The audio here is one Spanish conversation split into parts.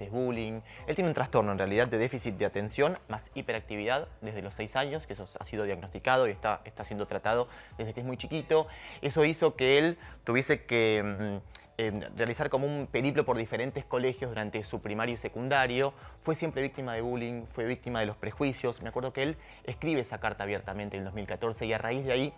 es bullying. Él tiene un trastorno en realidad de déficit de atención más hiperactividad desde los seis años, que eso ha sido diagnosticado y está, está siendo tratado desde que es muy chiquito. Eso hizo que él tuviese que mm, em, realizar como un periplo por diferentes colegios durante su primario y secundario. Fue siempre víctima de bullying, fue víctima de los prejuicios. Me acuerdo que él escribe esa carta abiertamente en 2014 y a raíz de ahí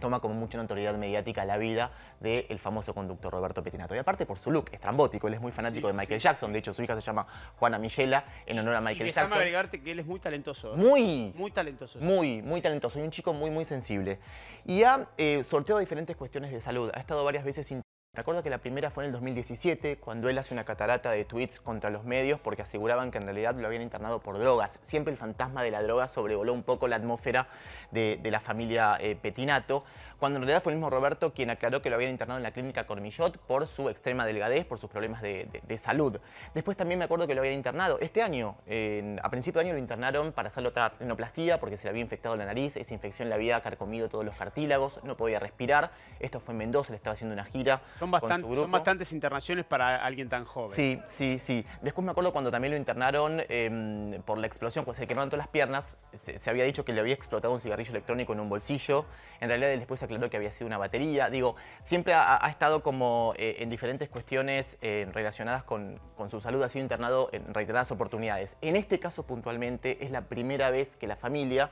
toma como mucha notoriedad mediática la vida del famoso conductor Roberto Petinato. Y aparte por su look estrambótico, él es muy fanático de Michael Jackson, de hecho su hija se llama Juana Michela en honor a Michael y Jackson. agregarte que él es muy talentoso. ¿eh? Muy. Muy talentoso. Muy, muy talentoso y un chico muy, muy sensible. Y ha eh, sorteado diferentes cuestiones de salud, ha estado varias veces Recuerdo que la primera fue en el 2017, cuando él hace una catarata de tweets contra los medios porque aseguraban que en realidad lo habían internado por drogas. Siempre el fantasma de la droga sobrevoló un poco la atmósfera de, la familia eh, Petinato, cuando en realidad fue el mismo Roberto quien aclaró que lo habían internado en la clínica Cormillot por su extrema delgadez, por sus problemas de, salud. Después también me acuerdo que lo habían internado. Este año, a principio de año lo internaron para hacerle otra renoplastía porque se le había infectado la nariz, esa infección le había carcomido todos los cartílagos, no podía respirar. Esto fue en Mendoza, le estaba haciendo una gira son, bastante, bastantes internaciones para alguien tan joven. Sí, sí, sí. Después me acuerdo cuando también lo internaron em, por la explosión, pues se quemaron todas las piernas. Se, había dicho que le había explotado un cigarrillo electrónico en un bolsillo. En realidad después se aclaró que había sido una batería. Digo, siempre ha, estado como eh, en diferentes cuestiones eh, relacionadas con, su salud. Ha sido internado en reiteradas oportunidades. En este caso puntualmente es la primera vez que la familia,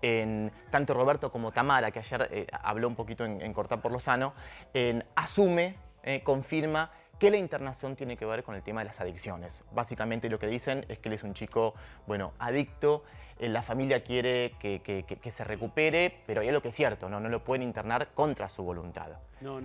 en, tanto Roberto como Tamara, que ayer eh, habló un poquito en, Cortar por lo Sano, en, asume eh, confirma que la internación tiene que ver con el tema de las adicciones. Básicamente lo que dicen es que él es un chico, bueno, adicto, eh, la familia quiere que, se recupere, pero hay lo que es cierto, ¿no? no lo pueden internar contra su voluntad.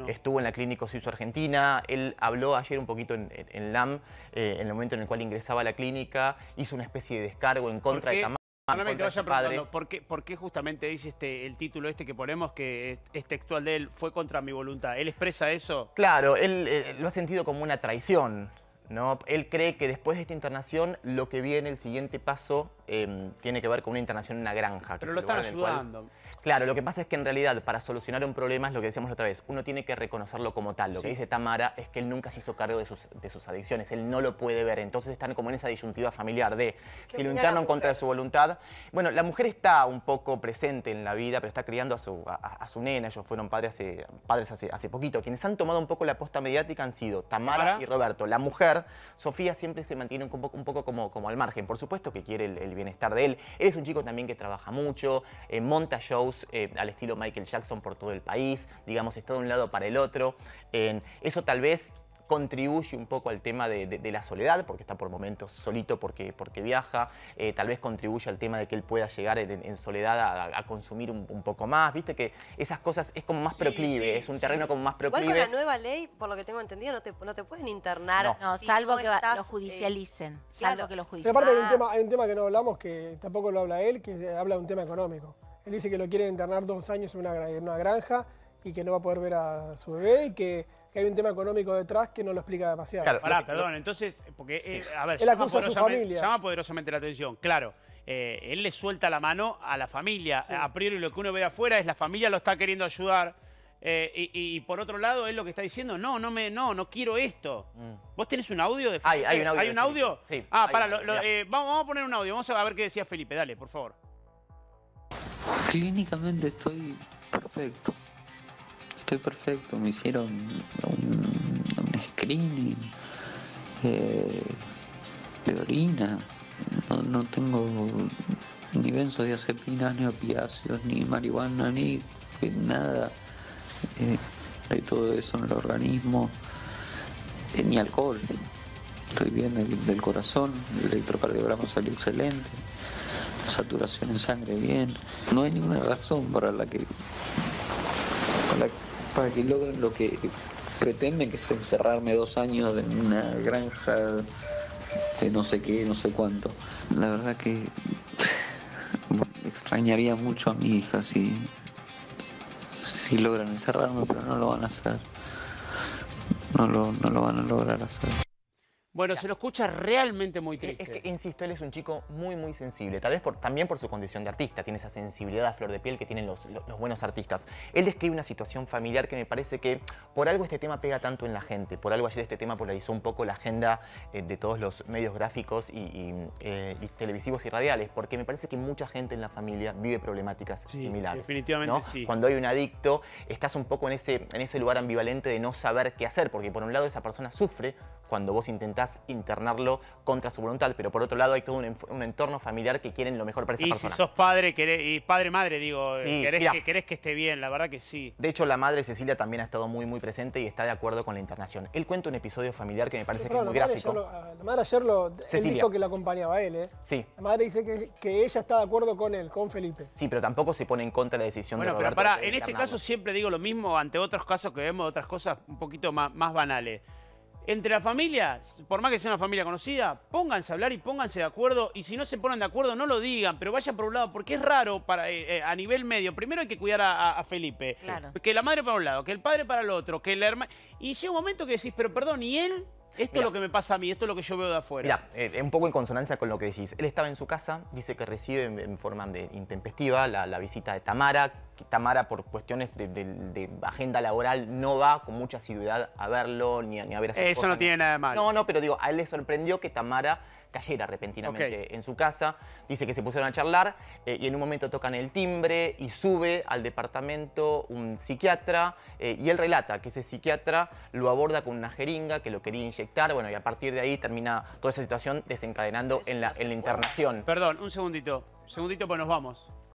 Estuvo en la clínica Suizo Argentina, él habló ayer un poquito en, en, LAM, eh, en el momento en el cual ingresaba a la clínica, hizo una especie de descargo en contra de Tamar. Ah, que vaya ¿por qué, justamente dice este, el título este que ponemos que es, textual de él, fue contra mi voluntad? ¿Él expresa eso? Claro, él eh, lo ha sentido como una traición. ¿no? Él cree que después de esta internación, lo que viene, el siguiente paso, em, tiene que ver con una internación en una granja. Pero lo están ayudando. Claro, lo que pasa es que en realidad, para solucionar un problema, es lo que decíamos la otra vez, uno tiene que reconocerlo como tal. Lo que dice Tamara es que él nunca se hizo cargo de sus, adicciones, él no lo puede ver. Entonces están como en esa disyuntiva familiar de si lo internan contra su voluntad. Bueno, la mujer está un poco presente en la vida, pero está criando a su, nena. Ellos fueron padres hace, padres hace, hace poquito. Quienes han tomado un poco la posta mediática han sido ¿Tamara? y Roberto. La mujer Sofía siempre se mantiene un poco, como, al margen. Por supuesto que quiere el, bienestar de él. Él es un chico también que trabaja mucho, eh, monta shows eh, al estilo Michael Jackson por todo el país, digamos, está de un lado para el otro. eso tal vez contribuye un poco al tema de, la soledad, porque está por momentos solito porque, porque viaja, eh, tal vez contribuye al tema de que él pueda llegar en, soledad a, consumir un, poco más, viste que esas cosas es como más proclive, es un terreno como más proclive. Igual con la nueva ley, por lo que tengo entendido, no te, pueden internar. No, salvo que lo judicialicen, Pero aparte ah. hay un, tema, que no hablamos, que tampoco lo habla él, que habla de un tema económico. Él dice que lo quieren internar dos años en en una granja y que no va a poder ver a su bebé y que, hay un tema económico detrás que no lo explica demasiado. Claro, perdón, entonces, porque él, eh, a ver, él acusa a su familia. llama poderosamente la atención, claro. Eh, él le suelta la mano a la familia. A priori lo que uno ve afuera es la familia lo está queriendo ayudar. Eh, y, por otro lado, él lo que está diciendo, no, no me, no, no quiero esto. Mm. ¿Vos tenés un audio de Felipe? Hay, un audio. ¿Hay un audio? Sí. Ah, para, vamos a poner un audio, vamos a ver qué decía Felipe, dale, por favor. Clínicamente estoy perfecto estoy perfecto. Me hicieron un, screening eh, de orina. No, tengo ni benzodiazepinas, ni opiáceos, ni marihuana, ni nada eh, de todo eso en el organismo, eh, ni alcohol. Estoy bien del, corazón, el electrocardiograma salió excelente, saturación en sangre bien. No hay ninguna razón para la que, para la que para que logren lo que pretenden, que es encerrarme dos años en una granja de no sé qué, no sé cuánto. La verdad que extrañaría mucho a mi hija si, si logran encerrarme, pero no lo van a hacer. No no lo van a lograr hacer. Bueno, se lo escucha realmente muy triste. Es que, insisto, él es un chico muy, muy sensible. Tal vez también por su condición de artista. Tiene esa sensibilidad a flor de piel que tienen los, buenos artistas. Él describe una situación familiar que me parece que por algo este tema pega tanto en la gente. Por algo ayer este tema polarizó un poco la agenda eh, de todos los medios gráficos eh, y, televisivos y radiales. Porque me parece que mucha gente en la familia vive problemáticas similares. definitivamente sí. Cuando hay un adicto, estás un poco en ese, en ese lugar ambivalente de no saber qué hacer. Porque por un lado esa persona sufre cuando vos intentás internarlo contra su voluntad, pero por otro lado hay todo un, entorno familiar que quieren lo mejor para esa persona. Y si sos padre y padre-madre, digo, eh, querés, que, esté bien, la verdad que sí. De hecho, la madre Cecilia también ha estado muy, muy presente y está de acuerdo con la internación. Él cuenta un episodio familiar que me parece que es muy gráfico. la madre ayer lo, él dijo que la acompañaba a él, ¿eh? Sí. La madre dice que, ella está de acuerdo con él, con Felipe. Sí, pero tampoco se pone en contra la decisión de Roberto. Pero para, en este caso siempre digo lo mismo ante otros casos que vemos, otras cosas un poquito más banales entre la familia, por más que sea una familia conocida, pónganse a hablar y pónganse de acuerdo. Y si no se ponen de acuerdo, no lo digan, pero vayan por un lado, porque es raro para, eh, eh, a nivel medio. Primero hay que cuidar a, Felipe. Claro. Que la madre para un lado, que el padre para el otro, que la hermana. Y llega un momento que decís, pero perdón, ¿y él? Esto es lo que me pasa a mí, esto es lo que yo veo de afuera. Ya, eh, un poco en consonancia con lo que decís. Él estaba en su casa, dice que recibe en, forma de intempestiva la, visita de Tamara, Tamara por cuestiones de, agenda laboral no va con mucha asiduidad a verlo ni a, ver a su Eso no tiene nada de malo. No, no, pero digo, a él le sorprendió que Tamara cayera repentinamente en su casa. Dice que se pusieron a charlar eh, y en un momento tocan el timbre y sube al departamento un psiquiatra eh, y él relata que ese psiquiatra lo aborda con una jeringa que lo quería inyectar. Bueno, y a partir de ahí termina toda esa situación desencadenando en la, en la internación. Perdón, un segundito. Un segundito, pues nos vamos.